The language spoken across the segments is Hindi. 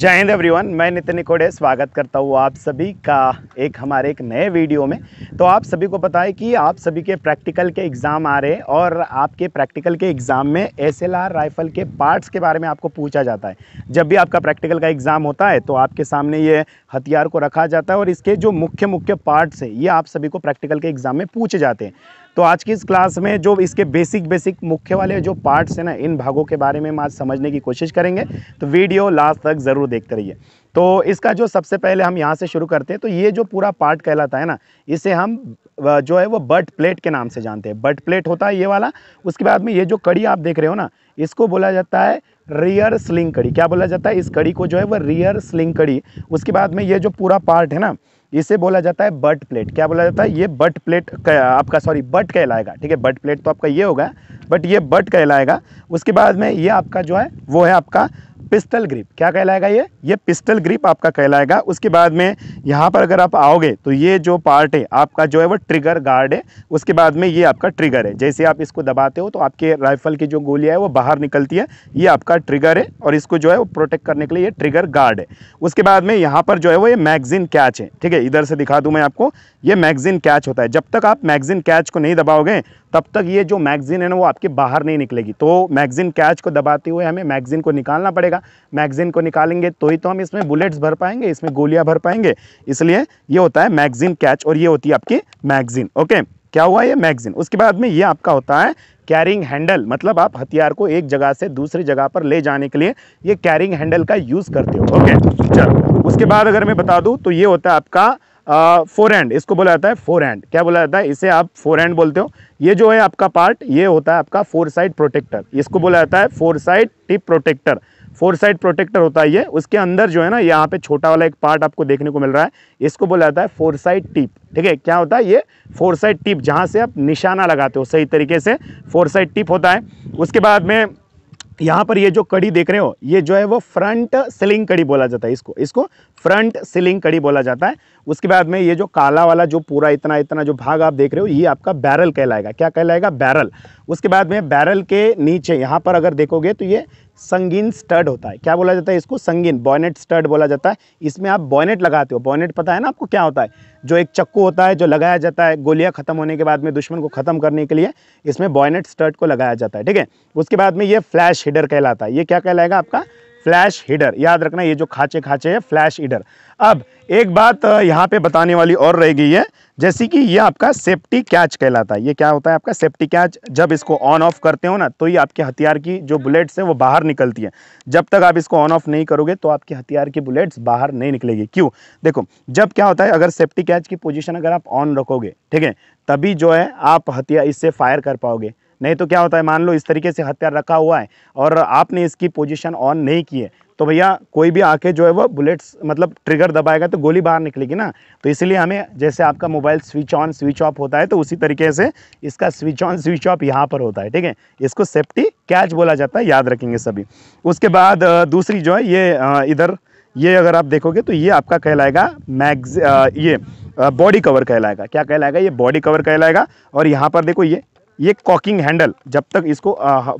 जय हिंद एवरीवन मैं नितिन निकोडे स्वागत करता हूँ आप सभी का एक हमारे एक नए वीडियो में तो आप सभी को पता है कि आप सभी के प्रैक्टिकल के एग्ज़ाम आ रहे हैं और आपके प्रैक्टिकल के एग्ज़ाम में एसएलआर राइफ़ल के पार्ट्स के बारे में आपको पूछा जाता है जब भी आपका प्रैक्टिकल का एग्ज़ाम होता है तो आपके सामने ये हथियार को रखा जाता है और इसके जो मुख्य मुख्य पार्ट्स हैं ये आप सभी को प्रैक्टिकल के एग्ज़ाम में पूछे जाते हैं तो आज की इस क्लास में जो इसके बेसिक बेसिक मुख्य वाले जो पार्ट्स हैं ना इन भागों के बारे में हम आज समझने की कोशिश करेंगे तो वीडियो लास्ट तक ज़रूर देखते रहिए तो इसका जो सबसे पहले हम यहाँ से शुरू करते हैं तो ये जो पूरा पार्ट कहलाता है ना इसे हम जो है वो बट प्लेट के नाम से जानते हैं बट प्लेट होता है ये वाला उसके बाद में ये जो कड़ी आप देख रहे हो ना इसको बोला जाता है रियर स्लिंग कड़ी क्या बोला जाता है इस कड़ी को जो है वो रियर स्लिंग कड़ी उसके बाद में ये जो पूरा पार्ट है ना इसे बोला जाता है बट प्लेट क्या बोला जाता है ये बट प्लेट आपका सॉरी बट कहलाएगा ठीक है बट प्लेट तो आपका ये होगा बट ये बट कहलाएगा उसके बाद में ये आपका जो है वो है आपका पिस्टल ग्रिप क्या कहलाएगा ये ये पिस्टल ग्रिप आपका कहलाएगा उसके बाद में यहाँ पर अगर आप आओगे तो ये जो पार्ट है आपका जो है वो ट्रिगर गार्ड है उसके बाद में ये आपका ट्रिगर है जैसे आप इसको दबाते हो तो आपके राइफल की जो गोलियाँ है वो बाहर निकलती है ये आपका ट्रिगर है और इसको जो है वो प्रोटेक्ट करने के लिए ये ट्रिगर गार्ड है उसके बाद में यहाँ पर जो है वो ये मैगजीन कैच है ठीक है इधर से दिखा दूँ मैं आपको ये मैगजीन कैच होता है जब तक आप मैगजीन कैच को नहीं दबाओगे तब तक ये जो मैगजीन है ना वो आपके बाहर नहीं निकलेगी तो मैगज़ीन कैच को दबाते हुए हमें मैगज़ीन को निकालना पड़ेगा मैगज़ीन को निकालेंगे तो ही तो हम इसमें बुलेट्स भर पाएंगे इसमें गोलियां भर पाएंगे इसलिए ये होता है मैगज़ीन कैच और ये होती है आपकी मैगज़ीन ओके क्या हुआ ये मैगजीन उसके बाद में ये आपका होता है कैरिंग हैंडल मतलब आप हथियार को एक जगह से दूसरी जगह पर ले जाने के लिए ये कैरिंग हैंडल का यूज़ करते हो ओके चलो उसके बाद अगर मैं बता दूँ तो ये होता है आपका फोर हैंड इसको बोला जाता है फोर हैंड क्या बोला जाता है इसे आप फोर हैंड बोलते हो ये जो है आपका पार्ट ये होता है आपका फोर साइड प्रोटेक्टर इसको बोला जाता है four side tip protector four side protector होता है ये उसके अंदर जो है ना यहाँ पे छोटा वाला एक पार्ट आपको देखने को मिल रहा है इसको बोला जाता है फोर साइड टिप ठीक है क्या होता है ये फोर साइड टिप जहाँ से आप निशाना लगाते हो सही तरीके से फोर साइड टिप होता है उसके बाद में यहाँ पर ये जो कड़ी देख रहे हो ये जो है वो फ्रंट सिलिंग कड़ी बोला जाता है इसको इसको फ्रंट सिलिंग कड़ी बोला जाता है उसके बाद में ये जो काला वाला जो पूरा इतना इतना जो भाग आप देख रहे हो ये आपका बैरल कहलाएगा क्या कहलाएगा बैरल उसके बाद में बैरल के नीचे यहाँ पर अगर देखोगे तो ये संगीन स्टड होता है क्या बोला जाता है इसको संगीन बॉयनेट स्टड बोला जाता है इसमें आप बॉयनेट लगाते हो बॉयनेट पता है ना आपको क्या होता है जो एक चक्कू होता है जो लगाया जाता है गोलियां खत्म होने के बाद में दुश्मन को खत्म करने के लिए इसमें बॉयनेट स्टड को लगाया जाता है ठीक है उसके बाद में ये फ्लैश हिडर कहलाता है ये क्या कहलाएगा आपका फ्लैश हीडर याद रखना ये जो खाचे खाचे है फ्लैश हीडर अब एक बात यहाँ पे बताने वाली और रह गई है जैसे कि ये आपका सेफ्टी कैच कहलाता है ये क्या होता है आपका सेफ्टी कैच जब इसको ऑन ऑफ करते हो ना तो ये आपके हथियार की जो बुलेट्स हैं वो बाहर निकलती है जब तक आप इसको ऑन ऑफ नहीं करोगे तो आपके हथियार की बुलेट्स बाहर नहीं निकलेगी क्यों देखो जब क्या होता है अगर सेफ्टी कैच की पोजिशन अगर आप ऑन रखोगे ठीक है तभी जो है आप हथियार इससे फायर कर पाओगे नहीं तो क्या होता है मान लो इस तरीके से हथियार रखा हुआ है और आपने इसकी पोजिशन ऑन नहीं की है तो भैया कोई भी आके जो है वो बुलेट्स मतलब ट्रिगर दबाएगा तो गोली बाहर निकलेगी ना तो इसलिए हमें जैसे आपका mobile switch on switch off होता है तो उसी तरीके से इसका स्विच ऑन स्विच ऑफ यहाँ पर होता है ठीक है इसको सेफ्टी कैच बोला जाता है याद रखेंगे सभी उसके बाद दूसरी जो है ये इधर ये अगर आप देखोगे तो ये आपका कहलाएगा मैग्ज ये बॉडी कवर कहलाएगा क्या कहलाएगा ये बॉडी कवर कहलाएगा और यहाँ पर देखो ये ये कॉकिंग हैंडल जब तक इसको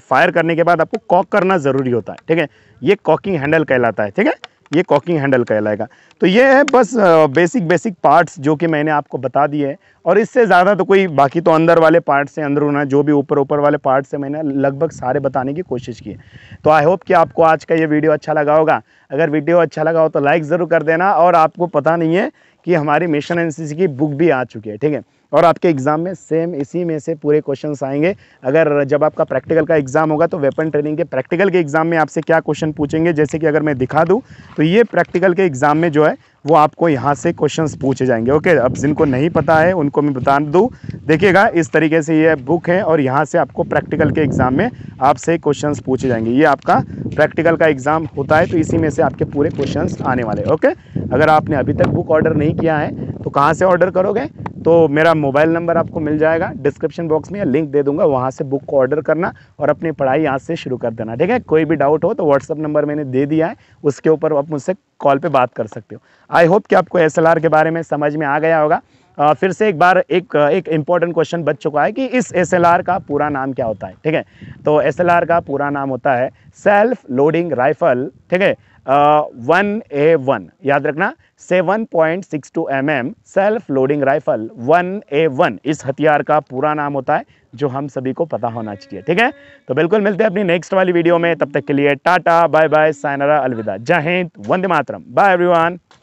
फायर करने के बाद आपको कॉक करना ज़रूरी होता है ठीक है ये कॉकिंग हैंडल कहलाता है ठीक है ये कॉकिंग हैंडल कहलाएगा तो ये है बस बेसिक बेसिक पार्ट्स जो कि मैंने आपको बता दिए हैं और इससे ज़्यादा तो कोई बाकी तो अंदर वाले पार्ट्स हैं अंदर होना जो भी ऊपर ऊपर वाले पार्ट्स हैं मैंने लगभग सारे बताने की कोशिश की है तो आई होप कि आपको आज का ये वीडियो अच्छा लगा होगा अगर वीडियो अच्छा लगा हो तो लाइक ज़रूर कर देना और आपको पता नहीं है कि हमारी मिशन एन की बुक भी आ चुकी है ठीक है और आपके एग्ज़ाम में सेम इसी में से पूरे क्वेश्चन आएंगे अगर जब आपका प्रैक्टिकल का एग्ज़ाम होगा तो वेपन ट्रेनिंग के प्रैक्टिकल के एग्ज़ाम में आपसे क्या क्वेश्चन पूछेंगे जैसे कि अगर मैं दिखा दूँ तो ये प्रैक्टिकल के एग्ज़ाम में जो है वो आपको यहाँ से क्वेश्चंस पूछे जाएंगे ओके अब जिनको नहीं पता है उनको मैं बता दूँ देखिएगा इस तरीके से ये बुक है और यहाँ से आपको प्रैक्टिकल के एग्ज़ाम में आपसे क्वेश्चंस पूछे जाएंगे ये आपका प्रैक्टिकल का एग्ज़ाम होता है तो इसी में से आपके पूरे क्वेश्चंस आने वाले ओके अगर आपने अभी तक बुक ऑर्डर नहीं किया है तो कहाँ से ऑर्डर करोगे तो मेरा मोबाइल नंबर आपको मिल जाएगा डिस्क्रिप्शन बॉक्स में लिंक दे दूंगा वहाँ से बुक को ऑर्डर करना और अपनी पढ़ाई यहाँ से शुरू कर देना ठीक है कोई भी डाउट हो तो व्हाट्सअप नंबर मैंने दे दिया है उसके ऊपर आप मुझसे कॉल पर बात कर सकते हो आई होप कि आपको एस के बारे में समझ में आ गया होगा आ, फिर से एक बार एक एक इम्पॉर्टेंट क्वेश्चन बच चुका है कि इस एस का पूरा नाम क्या होता है ठीक है तो एस का पूरा नाम होता है सेल्फ लोडिंग राइफल ठीक है वन ए वन याद रखना 7.62 point six two M M self loading rifle one A one इस हथियार का पूरा नाम होता है जो हम सभी को पता होना चाहिए ठीक है तो बिल्कुल मिलते हैं अपनी नेक्स्ट वाली वीडियो में तब तक के लिए टाटा बाय बाय सायनारा अलविदा जय हिंद वंदे मातरम बाय एवरीवन